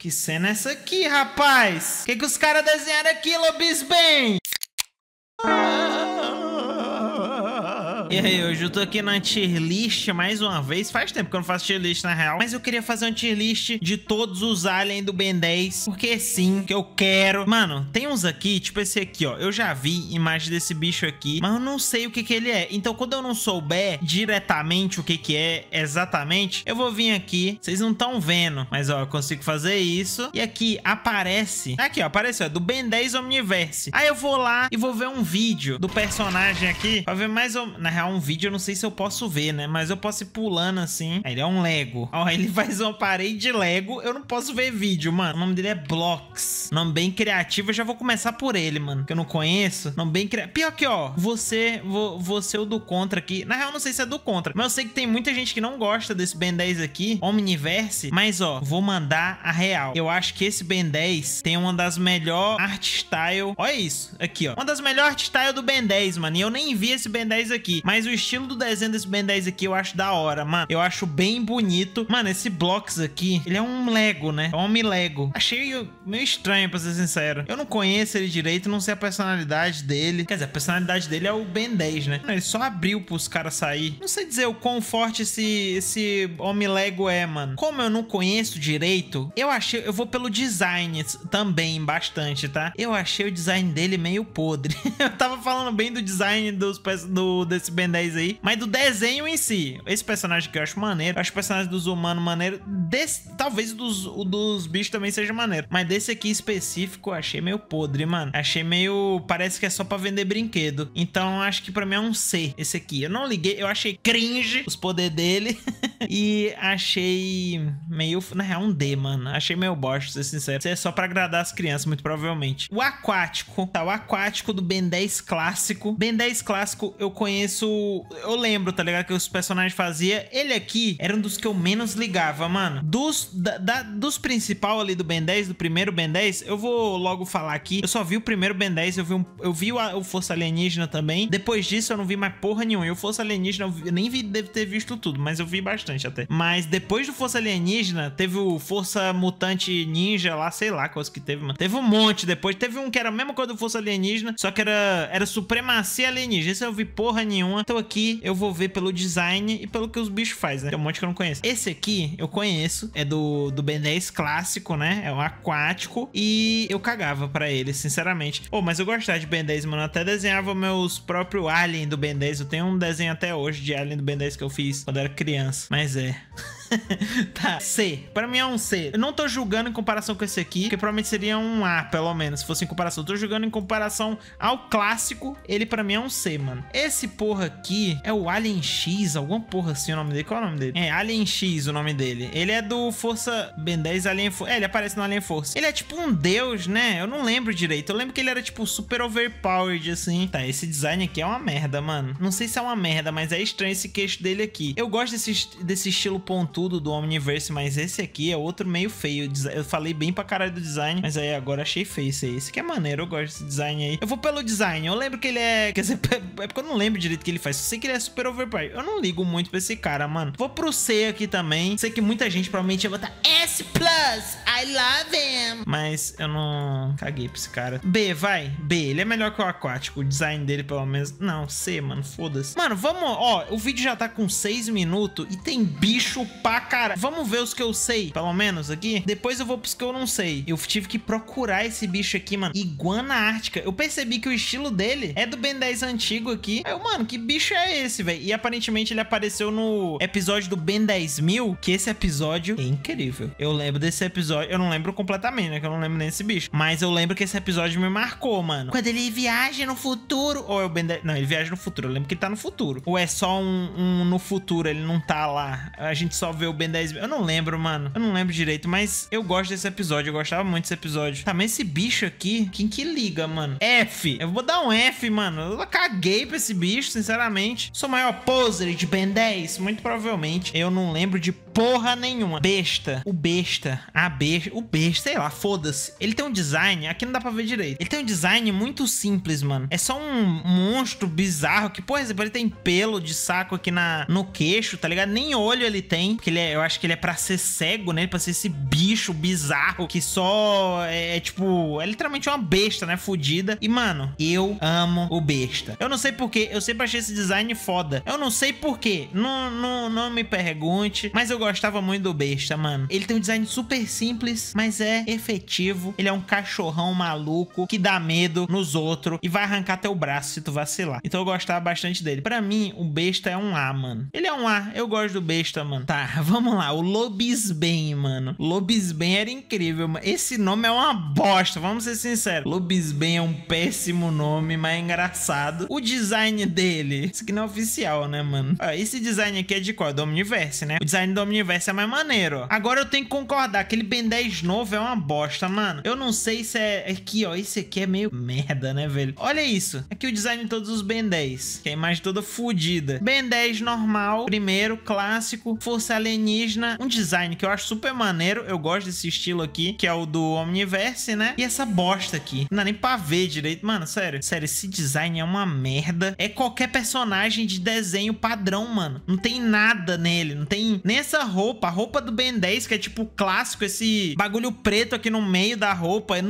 Que cena é essa aqui, rapaz? O que, que os caras desenharam aqui, Lobisbem? E aí, uhum. hoje eu tô aqui na tier list mais uma vez. Faz tempo que eu não faço tier list na real. Mas eu queria fazer um tier list de todos os aliens do Ben 10. Porque sim, que eu quero. Mano, tem uns aqui, tipo esse aqui, ó. Eu já vi imagem desse bicho aqui, mas eu não sei o que que ele é. Então, quando eu não souber diretamente o que que é exatamente, eu vou vir aqui. Vocês não estão vendo, mas ó, eu consigo fazer isso. E aqui aparece... Aqui, ó, apareceu. É do Ben 10 Omniverse. Aí eu vou lá e vou ver um vídeo do personagem aqui pra ver mais ou... Na real, um vídeo eu não sei se eu posso ver, né? Mas eu posso ir pulando assim. Aí ele é um Lego. Ó, ele faz uma parede de Lego. Eu não posso ver vídeo, mano. O nome dele é Blocks. Nome bem criativo. Eu já vou começar por ele, mano. Que eu não conheço. Nome bem criativo. Pior que, ó. Você, você é o do contra aqui. Na real, não sei se é do contra. Mas eu sei que tem muita gente que não gosta desse Ben 10 aqui. Omniverse. Mas, ó. Vou mandar a real. Eu acho que esse Ben 10 tem uma das melhores art style. Olha isso. Aqui, ó. Uma das melhores art style do Ben 10, mano. E eu nem vi esse Ben 10 aqui. Mas o estilo do desenho desse Ben 10 aqui eu acho da hora, mano. Eu acho bem bonito. Mano, esse Blocks aqui, ele é um Lego, né? É homem Lego. Achei meio estranho, pra ser sincero. Eu não conheço ele direito, não sei a personalidade dele. Quer dizer, a personalidade dele é o Ben 10, né? Ele só abriu pros caras sair. Não sei dizer o quão forte esse, esse homem Lego é, mano. Como eu não conheço direito, eu achei... Eu vou pelo design também, bastante, tá? Eu achei o design dele meio podre. eu tava falando bem do design dos, do, desse Ben 10 aí, mas do desenho em si. Esse personagem que eu acho maneiro, acho o personagem dos humanos maneiro, desse, talvez dos, o dos bichos também seja maneiro, mas desse aqui específico eu achei meio podre, mano. Achei meio, parece que é só pra vender brinquedo. Então acho que pra mim é um C esse aqui. Eu não liguei, eu achei cringe os poderes dele e achei meio, na real, um D, mano. Achei meio bosta, ser sincero. Isso é só pra agradar as crianças, muito provavelmente. O aquático, tá? O aquático do Ben 10 clássico. Ben 10 clássico eu conheço isso eu lembro, tá ligado? Que os personagens faziam. Ele aqui era um dos que eu menos ligava, mano. Dos, da, da, dos principal ali do Ben 10, do primeiro Ben 10, eu vou logo falar aqui. Eu só vi o primeiro Ben 10, eu vi, um, eu vi o, o Força Alienígena também. Depois disso, eu não vi mais porra nenhuma. E o Força Alienígena, eu, vi, eu nem vi, deve ter visto tudo, mas eu vi bastante até. Mas depois do Força Alienígena, teve o Força Mutante Ninja lá, sei lá quais que teve, mano. Teve um monte depois. Teve um que era a mesma coisa do Força Alienígena, só que era, era Supremacia Alienígena. Esse eu vi porra nenhuma. Então aqui eu vou ver pelo design e pelo que os bichos fazem, né? Tem um monte que eu não conheço. Esse aqui eu conheço, é do, do Ben 10 clássico, né? É um aquático e eu cagava pra ele, sinceramente. Oh, mas eu gostava de Ben 10, mano. Eu até desenhava meus próprios alien do Ben 10. Eu tenho um desenho até hoje de alien do Ben 10 que eu fiz quando era criança. Mas é... tá, C. Pra mim é um C. Eu não tô julgando em comparação com esse aqui, que provavelmente seria um A, pelo menos, se fosse em comparação. Eu tô julgando em comparação ao clássico, ele pra mim é um C, mano. Esse porra aqui é o Alien X, alguma porra assim o nome dele. Qual é o nome dele? É, Alien X o nome dele. Ele é do Força Ben 10 Alien Force. É, ele aparece no Alien Force. Ele é tipo um deus, né? Eu não lembro direito. Eu lembro que ele era tipo super overpowered, assim. Tá, esse design aqui é uma merda, mano. Não sei se é uma merda, mas é estranho esse queixo dele aqui. Eu gosto desse, desse estilo pontudo tudo do Omniverse, mas esse aqui é outro meio feio. Eu falei bem pra caralho do design, mas aí agora achei feio esse aí. Esse aqui é maneiro, eu gosto desse design aí. Eu vou pelo design, eu lembro que ele é... Quer dizer, é porque eu não lembro direito o que ele faz. Eu sei que ele é super overpriced. Eu não ligo muito pra esse cara, mano. Vou pro C aqui também. Sei que muita gente provavelmente vai botar S+, I love him. Mas eu não caguei pra esse cara. B, vai. B, ele é melhor que o aquático. O design dele, pelo menos. Não, C, mano, foda-se. Mano, vamos... Ó, o vídeo já tá com 6 minutos e tem bicho pra pra cara. Vamos ver os que eu sei, pelo menos aqui. Depois eu vou pros que eu não sei. Eu tive que procurar esse bicho aqui, mano. Iguana Ártica. Eu percebi que o estilo dele é do Ben 10 antigo aqui. Eu, mano, que bicho é esse, velho? E aparentemente ele apareceu no episódio do Ben 10 mil, que esse episódio é incrível. Eu lembro desse episódio. Eu não lembro completamente, né? Que eu não lembro nem desse bicho. Mas eu lembro que esse episódio me marcou, mano. Quando ele viaja no futuro. Ou é o Ben 10. Não, ele viaja no futuro. Eu lembro que ele tá no futuro. Ou é só um, um no futuro, ele não tá lá. A gente só ver o Ben 10 Eu não lembro, mano. Eu não lembro direito, mas eu gosto desse episódio. Eu gostava muito desse episódio. Tá, mas esse bicho aqui, quem que liga, mano? F. Eu vou dar um F, mano. Eu caguei pra esse bicho, sinceramente. Sou maior poser de Ben 10, muito provavelmente. Eu não lembro de porra nenhuma. Besta. O besta. A besta. O besta, sei lá, foda-se. Ele tem um design. Aqui não dá pra ver direito. Ele tem um design muito simples, mano. É só um monstro bizarro que, por exemplo, ele tem pelo de saco aqui na, no queixo, tá ligado? Nem olho ele tem. Porque ele é, eu acho que ele é pra ser cego, né? É pra ser esse bicho bizarro que só é, é tipo. É literalmente uma besta, né? Fudida. E, mano, eu amo o besta. Eu não sei porquê. Eu sempre achei esse design foda. Eu não sei porquê. Não, não, não me pergunte. Mas eu gosto gostava muito do Besta, mano. Ele tem um design super simples, mas é efetivo. Ele é um cachorrão maluco que dá medo nos outros e vai arrancar teu braço se tu vacilar. Então eu gostava bastante dele. Pra mim, o Besta é um A, mano. Ele é um A. Eu gosto do Besta, mano. Tá, vamos lá. O Lobisbem, mano. Lobisbem era incrível, mano. Esse nome é uma bosta, vamos ser sinceros. Lobisbem é um péssimo nome, mas é engraçado. O design dele... Isso aqui não é oficial, né, mano? Ah, esse design aqui é de qual? É do Omniverse, né? O design do Omniverse universo é mais maneiro. Agora eu tenho que concordar, aquele Ben 10 novo é uma bosta, mano. Eu não sei se é... Aqui, é ó, esse aqui é meio merda, né, velho? Olha isso. Aqui o design de todos os Ben 10. Que é a imagem toda fodida. Ben 10 normal, primeiro, clássico, força alienígena. Um design que eu acho super maneiro. Eu gosto desse estilo aqui, que é o do Omniverse, né? E essa bosta aqui. Não dá nem pra ver direito. Mano, sério. Sério, esse design é uma merda. É qualquer personagem de desenho padrão, mano. Não tem nada nele. Não tem nem essa essa roupa, a roupa do Ben 10, que é tipo clássico, esse bagulho preto aqui no meio da roupa, é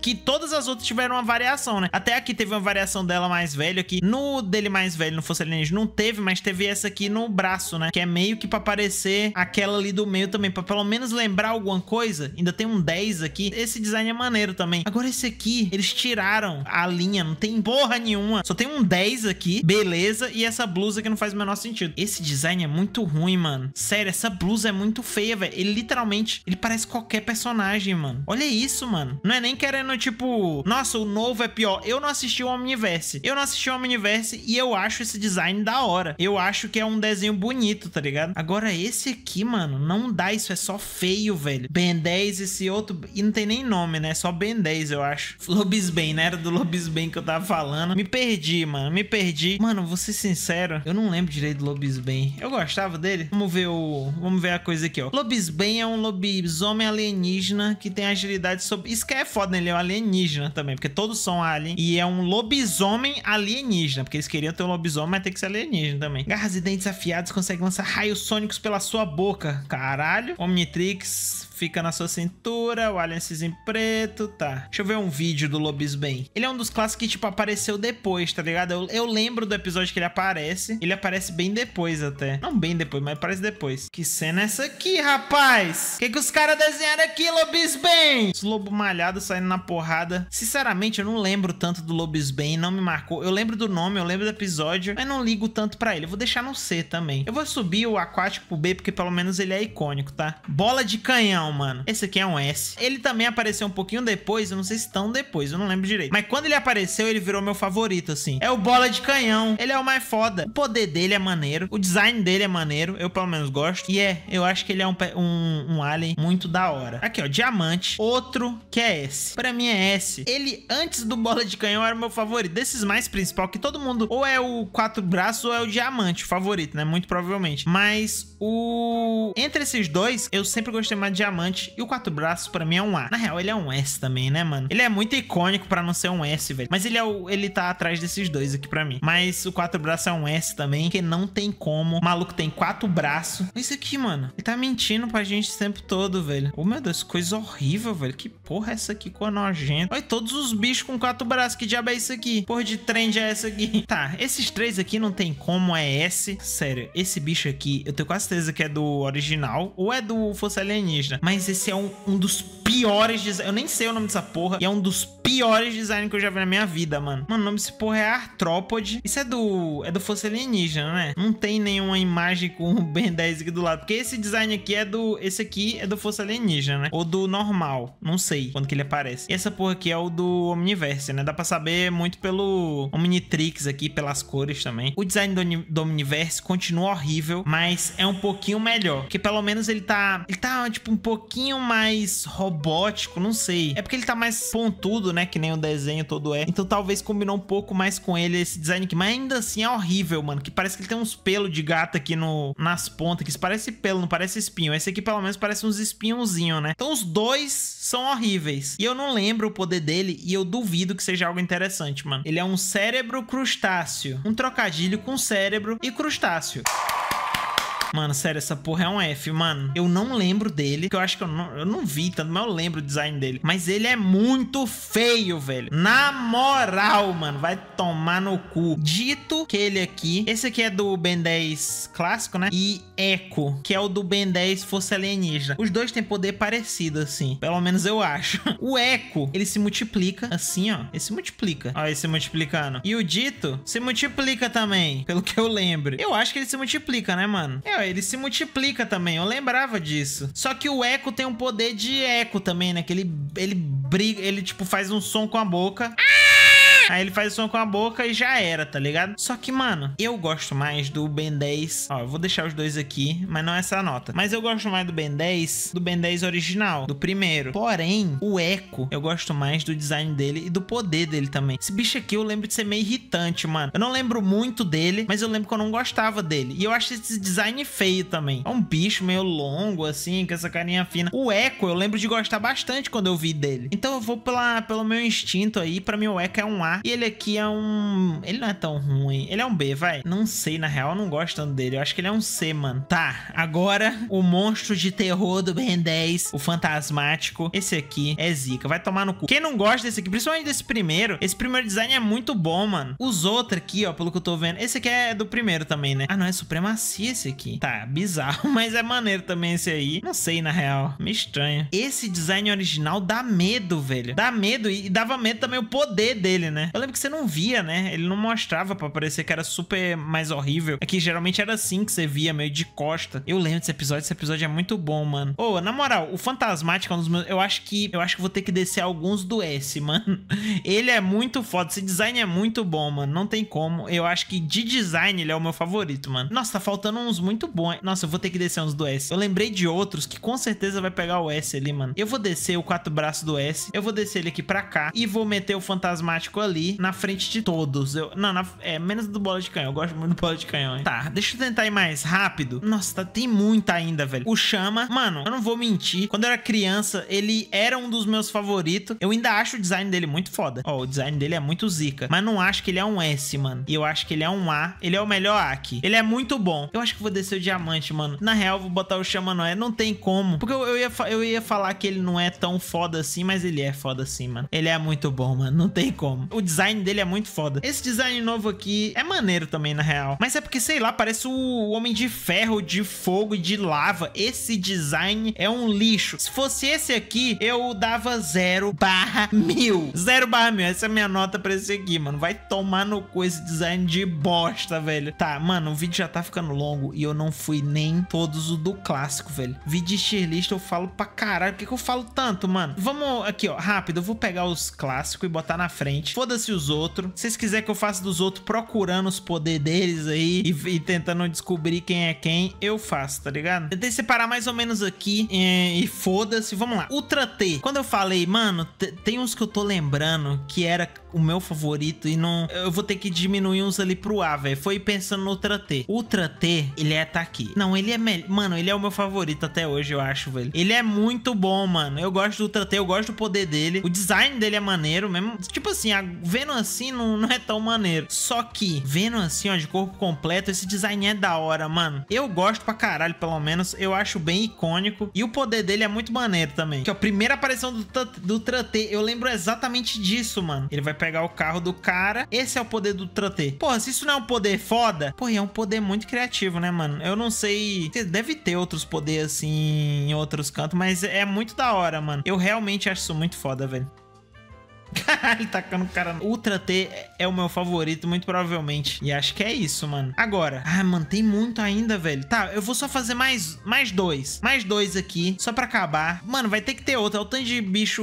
que todas as outras tiveram uma variação, né? Até aqui teve uma variação dela mais velha aqui. No dele mais velho, não fosse alienígena, não teve, mas teve essa aqui no braço, né? Que é meio que pra parecer aquela ali do meio também, pra pelo menos lembrar alguma coisa. Ainda tem um 10 aqui. Esse design é maneiro também. Agora esse aqui, eles tiraram a linha, não tem porra nenhuma. Só tem um 10 aqui, beleza, e essa blusa que não faz o menor sentido. Esse design é muito ruim, mano. Sério, essa é essa blusa é muito feia, velho. Ele literalmente, ele parece qualquer personagem, mano. Olha isso, mano. Não é nem querendo, tipo, nossa, o novo é pior. Eu não assisti o Omniverse. Eu não assisti o Omniverse e eu acho esse design da hora. Eu acho que é um desenho bonito, tá ligado? Agora esse aqui, mano, não dá. Isso é só feio, velho. Ben 10, esse outro... E não tem nem nome, né? Só Ben 10, eu acho. Lobisbane, né? Era do Lobisbane que eu tava falando. Me perdi, mano. Me perdi. Mano, vou ser sincero. Eu não lembro direito do Lobisbane. Eu gostava dele. Vamos ver o Vamos ver a coisa aqui, ó. Lobisbane é um lobisomem alienígena que tem agilidade sobre... Isso que é foda, né? Ele é um alienígena também, porque todos são alien. E é um lobisomem alienígena, porque eles queriam ter um lobisomem, mas tem que ser alienígena também. Garras e dentes afiados conseguem lançar raios sônicos pela sua boca. Caralho. Omnitrix fica na sua cintura, o alien em preto, tá. Deixa eu ver um vídeo do Lobisbane. Ele é um dos clássicos que, tipo, apareceu depois, tá ligado? Eu, eu lembro do episódio que ele aparece. Ele aparece bem depois até. Não bem depois, mas aparece depois. Que cena é essa aqui, rapaz? O que, que os caras desenharam aqui, Lobisbane? Os lobos malhados saindo na porrada. Sinceramente, eu não lembro tanto do Lobisbane, não me marcou. Eu lembro do nome, eu lembro do episódio, mas não ligo tanto pra ele. Eu vou deixar no C também. Eu vou subir o aquático pro B, porque pelo menos ele é icônico, tá? Bola de canhão não, mano. Esse aqui é um S. Ele também apareceu um pouquinho depois, eu não sei se tão depois, eu não lembro direito. Mas quando ele apareceu, ele virou meu favorito, assim. É o Bola de Canhão. Ele é o mais foda. O poder dele é maneiro, o design dele é maneiro, eu pelo menos gosto. E é, eu acho que ele é um, um, um alien muito da hora. Aqui, ó, Diamante. Outro que é S. Pra mim é S. Ele, antes do Bola de Canhão, era o meu favorito. Desses mais principal, que todo mundo ou é o Quatro Braços ou é o Diamante, o favorito, né? Muito provavelmente. Mas o... Entre esses dois, eu sempre gostei mais de Diamante diamante. E o quatro braços, pra mim, é um A. Na real, ele é um S também, né, mano? Ele é muito icônico pra não ser um S, velho. Mas ele é o, ele tá atrás desses dois aqui pra mim. Mas o quatro braços é um S também, porque não tem como. O maluco tem quatro braços. Olha isso aqui, mano. Ele tá mentindo pra gente o tempo todo, velho. Oh, meu Deus, coisa horrível, velho. Que porra é essa aqui, cor nojenta. Olha todos os bichos com quatro braços. Que diabo é isso aqui? Porra de trend é essa aqui? Tá, esses três aqui não tem como, é S. Sério, esse bicho aqui, eu tenho quase certeza que é do original ou é do fosse Alienígena mas esse é um, um dos piores designs. Eu nem sei o nome dessa porra. E é um dos piores designs que eu já vi na minha vida, mano. Mano, o nome desse porra é Artrópode. Isso é do. É do Força Alienígena, né? Não tem nenhuma imagem com o Ben 10 aqui do lado. Porque esse design aqui é do. Esse aqui é do Força Alienígena, né? Ou do normal. Não sei quando que ele aparece. E essa porra aqui é o do Omniverse, né? Dá pra saber muito pelo Omnitrix aqui, pelas cores também. O design do, do Omniverse continua horrível, mas é um pouquinho melhor. Porque pelo menos ele tá. Ele tá, tipo, um pouquinho mais robusto robótico, não sei. É porque ele tá mais pontudo, né? Que nem o desenho todo é. Então talvez combinou um pouco mais com ele esse design aqui. Mas ainda assim é horrível, mano. Que parece que ele tem uns pelos de gato aqui no, nas pontas. Que isso parece pelo, não parece espinho. Esse aqui pelo menos parece uns espinhãozinhos, né? Então os dois são horríveis. E eu não lembro o poder dele e eu duvido que seja algo interessante, mano. Ele é um cérebro crustáceo. Um trocadilho com cérebro e crustáceo. Mano, sério, essa porra é um F, mano. Eu não lembro dele, que eu acho que eu não, eu não vi tanto, mas eu lembro o design dele. Mas ele é muito feio, velho. Na moral, mano, vai tomar no cu. Dito que ele aqui, esse aqui é do Ben 10 clássico, né? E Echo, que é o do Ben 10 Força Alienígena. Os dois têm poder parecido, assim. Pelo menos eu acho. O Echo, ele se multiplica assim, ó. Ele se multiplica. Ó, ele se multiplicando. E o Dito se multiplica também, pelo que eu lembro. Eu acho que ele se multiplica, né, mano? Eu ele se multiplica também. Eu lembrava disso. Só que o eco tem um poder de eco também, né? Que ele, ele briga, ele, tipo, faz um som com a boca. Ah! Aí ele faz o som com a boca e já era, tá ligado? Só que, mano, eu gosto mais do Ben 10. Ó, eu vou deixar os dois aqui, mas não é essa nota. Mas eu gosto mais do Ben 10, do Ben 10 original, do primeiro. Porém, o Echo, eu gosto mais do design dele e do poder dele também. Esse bicho aqui eu lembro de ser meio irritante, mano. Eu não lembro muito dele, mas eu lembro que eu não gostava dele. E eu acho esse design feio também. É um bicho meio longo, assim, com essa carinha fina. O Echo, eu lembro de gostar bastante quando eu vi dele. Então eu vou pela, pelo meu instinto aí. Pra mim, o Echo é um A e ele aqui é um. Ele não é tão ruim. Ele é um B, vai. Não sei, na real, eu não gosto tanto dele. Eu acho que ele é um C, mano. Tá, agora o monstro de terror do Ben 10, o fantasmático. Esse aqui é zica. Vai tomar no cu. Quem não gosta desse aqui, principalmente desse primeiro, esse primeiro design é muito bom, mano. Os outros aqui, ó, pelo que eu tô vendo. Esse aqui é do primeiro também, né? Ah, não, é supremacia esse aqui. Tá, bizarro, mas é maneiro também esse aí. Não sei, na real. Me estranha. Esse design original dá medo, velho. Dá medo e dava medo também o poder dele, né? né? Eu lembro que você não via, né? Ele não mostrava pra parecer que era super mais horrível. É que geralmente era assim que você via, meio de costa. Eu lembro desse episódio, esse episódio é muito bom, mano. Ô, oh, na moral, o Fantasmático é um dos meus... Eu acho que... Eu acho que vou ter que descer alguns do S, mano. Ele é muito foda. Esse design é muito bom, mano. Não tem como. Eu acho que de design ele é o meu favorito, mano. Nossa, tá faltando uns muito bons. Nossa, eu vou ter que descer uns do S. Eu lembrei de outros que com certeza vai pegar o S ali, mano. Eu vou descer o quatro braços do S. Eu vou descer ele aqui pra cá. E vou meter o Fantasmático ali ali na frente de todos. Eu, não, na, é, menos do bola de canhão. Eu gosto muito do bola de canhão, hein? Tá, deixa eu tentar ir mais rápido. Nossa, tá, tem muita ainda, velho. O Chama, mano, eu não vou mentir. Quando eu era criança, ele era um dos meus favoritos. Eu ainda acho o design dele muito foda. Ó, o design dele é muito zica. Mas não acho que ele é um S, mano. E eu acho que ele é um A. Ele é o melhor A aqui. Ele é muito bom. Eu acho que vou descer o diamante, mano. Na real, vou botar o Chama não é. Não tem como. Porque eu, eu, ia, eu ia falar que ele não é tão foda assim, mas ele é foda assim, mano. Ele é muito bom, mano. Não tem como. O design dele é muito foda. Esse design novo aqui é maneiro também, na real. Mas é porque, sei lá, parece o Homem de Ferro, de Fogo e de Lava. Esse design é um lixo. Se fosse esse aqui, eu dava 0 barra mil. 0 barra mil. Essa é a minha nota pra esse aqui, mano. Vai tomar no cu esse design de bosta, velho. Tá, mano, o vídeo já tá ficando longo e eu não fui nem todos o do clássico, velho. Vídeo de cheerlist eu falo pra caralho. Por que, que eu falo tanto, mano? Vamos aqui, ó, rápido. Eu vou pegar os clássicos e botar na frente. Foda Foda-se os outros. Se vocês quiserem que eu faça dos outros procurando os poderes deles aí e, e, tentando descobrir quem é quem, eu faço, tá ligado? Tentei separar mais ou menos aqui e, eh, e foda-se. Vamos lá. Ultra T. Quando eu falei, mano, tem uns que eu tô lembrando que era o meu favorito e não... Eu vou ter que diminuir uns ali pro A, velho. Foi pensando no Ultra T. Ultra T, ele é tá aqui. Não, ele é... melhor, Mano, ele é o meu favorito até hoje, eu acho, velho. Ele é muito bom, mano. Eu gosto do Ultra T, eu gosto do poder dele. O design dele é maneiro mesmo. Tipo assim, a Vendo assim, não, não é tão maneiro. Só que, vendo assim, ó, de corpo completo, esse design é da hora, mano. Eu gosto pra caralho, pelo menos. Eu acho bem icônico. E o poder dele é muito maneiro também. Que é a primeira aparição do, do eu lembro exatamente disso, mano. Ele vai pegar o carro do cara. Esse é o poder do Tratê. Porra, se isso não é um poder foda, porra, é um poder muito criativo, né, mano? Eu não sei. Deve ter outros poderes assim em outros cantos, mas é muito da hora, mano. Eu realmente acho isso muito foda, velho. Caralho, tacando o cara. Ultra T é o meu favorito, muito provavelmente. E acho que é isso, mano. Agora. Ah, mano, tem muito ainda, velho. Tá, eu vou só fazer mais, mais dois. Mais dois aqui, só pra acabar. Mano, vai ter que ter outro. É o tanto de bicho...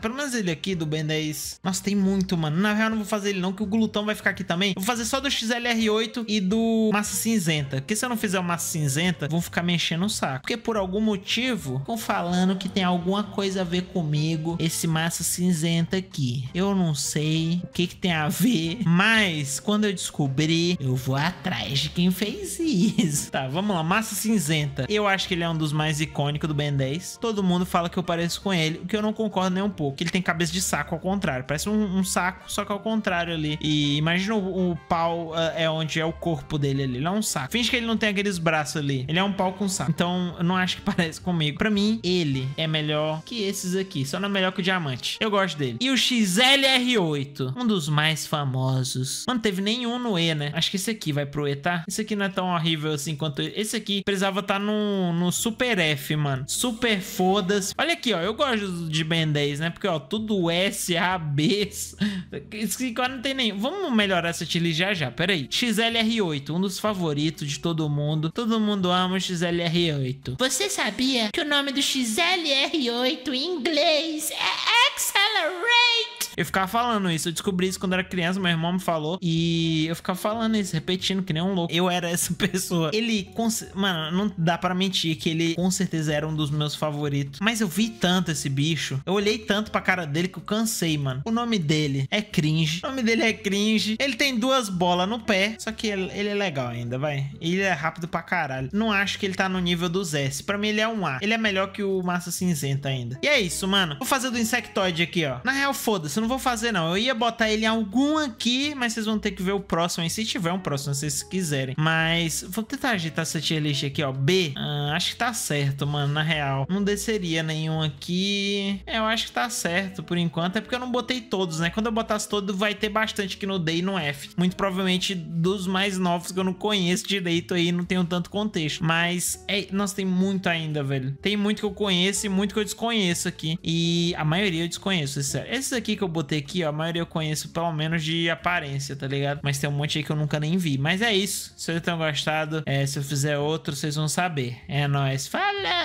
pelo menos ele aqui do Ben 10. Nossa, tem muito, mano. Na real, não vou fazer ele não, que o glutão vai ficar aqui também. Vou fazer só do XLR8 e do massa cinzenta. Porque se eu não fizer o massa cinzenta, vão ficar me enchendo o saco. Porque por algum motivo, ficam falando que tem alguma coisa a ver comigo esse massa cinzenta aqui. Eu não sei o que, que tem a ver, mas quando eu descobrir, eu vou atrás de quem fez isso. Tá, vamos lá. Massa Cinzenta. Eu acho que ele é um dos mais icônicos do Ben 10. Todo mundo fala que eu pareço com ele, o que eu não concordo nem um pouco. Que ele tem cabeça de saco ao contrário. Parece um, um saco, só que ao contrário ali. E imagina o, o pau uh, é onde é o corpo dele ali. Ele é um saco. Finge que ele não tem aqueles braços ali. Ele é um pau com saco. Então, eu não acho que parece comigo. Pra mim, ele é melhor que esses aqui. Só não é melhor que o diamante. Eu gosto dele. E o XLR8, um dos mais famosos. Mano, teve nenhum no E, né? Acho que esse aqui vai pro E, tá? Esse aqui não é tão horrível assim quanto... Esse aqui precisava estar tá no, no Super F, mano. Super foda-se. Olha aqui, ó. Eu gosto de Ben 10, né? Porque, ó, tudo S, A, B. Esse aqui agora não tem nenhum. Vamos melhorar essa tilly já já. Pera aí. XLR8, um dos favoritos de todo mundo. Todo mundo ama o XLR8. Você sabia que o nome do XLR8 em inglês é... Accelerate! Eu ficava falando isso. Eu descobri isso quando era criança, meu irmão me falou. E eu ficava falando isso, repetindo, que nem um louco. Eu era essa pessoa. Ele, mano, não dá para mentir que ele com certeza era um dos meus favoritos. Mas eu vi tanto esse bicho. Eu olhei tanto pra cara dele que eu cansei, mano. O nome dele é cringe. O nome dele é cringe. Ele tem duas bolas no pé. Só que ele, ele é legal ainda, vai. Ele é rápido pra caralho. Não acho que ele tá no nível dos S. Pra mim, ele é um A. Ele é melhor que o Massa Cinzenta ainda. E é isso, mano. Vou fazer do Insectoid aqui, ó. Na real, foda-se. Não não vou fazer não. Eu ia botar ele em algum aqui, mas vocês vão ter que ver o próximo aí, se tiver um próximo, se vocês quiserem. Mas vou tentar ajeitar essa tier list aqui, ó. B. Ah, acho que tá certo, mano, na real. Não desceria nenhum aqui. É, eu acho que tá certo por enquanto. É porque eu não botei todos, né? Quando eu botasse todos vai ter bastante aqui no D e no F. Muito provavelmente dos mais novos que eu não conheço direito aí, não tenho tanto contexto. Mas, é, nossa, tem muito ainda, velho. Tem muito que eu conheço e muito que eu desconheço aqui. E a maioria eu desconheço, sério. Esses aqui que eu eu botei aqui, ó, a maioria eu conheço pelo menos de aparência, tá ligado? Mas tem um monte aí que eu nunca nem vi. Mas é isso. Se vocês tenham gostado, é, se eu fizer outro, vocês vão saber. É nóis. Falou!